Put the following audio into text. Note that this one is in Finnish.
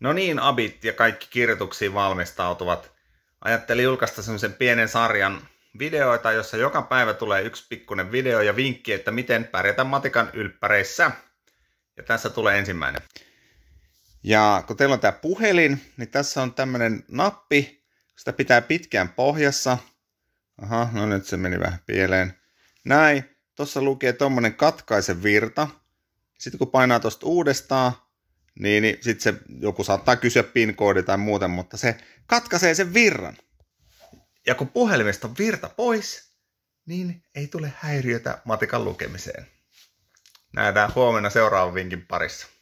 No niin, abit ja kaikki kirjoituksiin valmistautuvat. Ajattelin julkaista semmoisen pienen sarjan videoita, jossa joka päivä tulee yksi pikkuinen video ja vinkki, että miten pärjätä matikan ylppäreissä. Ja tässä tulee ensimmäinen. Ja kun teillä on tämä puhelin, niin tässä on tämmöinen nappi, sitä pitää pitkään pohjassa. Aha, no nyt se meni vähän pieleen. Näin, tuossa lukee tuommoinen katkaisen virta. Sitten kun painaa tuosta uudestaan, niin, niin sitten se joku saattaa kysyä PIN-koodi tai muuten, mutta se katkaisee sen virran. Ja kun puhelimesta on virta pois, niin ei tule häiriötä matikan lukemiseen. Nähdään huomenna seuraavan vinkin parissa.